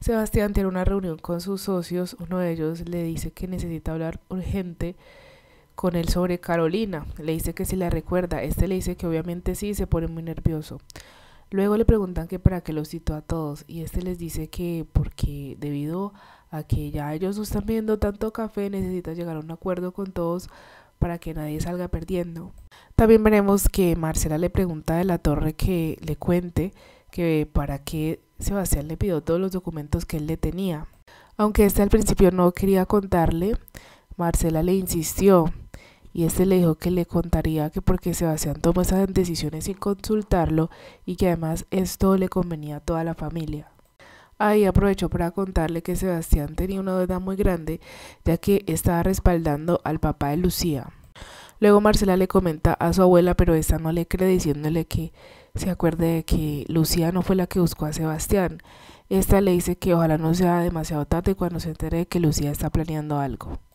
Sebastián tiene una reunión con sus socios, uno de ellos le dice que necesita hablar urgente con él sobre Carolina, le dice que si la recuerda, este le dice que obviamente sí, se pone muy nervioso. Luego le preguntan que para qué lo citó a todos y este les dice que porque debido a que ya ellos están viendo tanto café necesita llegar a un acuerdo con todos para que nadie salga perdiendo. También veremos que Marcela le pregunta de la torre que le cuente que para qué Sebastián le pidió todos los documentos que él le tenía. Aunque este al principio no quería contarle, Marcela le insistió y este le dijo que le contaría que porque Sebastián tomó esas decisiones sin consultarlo y que además esto le convenía a toda la familia. Ahí aprovechó para contarle que Sebastián tenía una deuda muy grande ya que estaba respaldando al papá de Lucía. Luego Marcela le comenta a su abuela pero esta no le cree diciéndole que se acuerde de que Lucía no fue la que buscó a Sebastián. Esta le dice que ojalá no sea demasiado tarde cuando se entere de que Lucía está planeando algo.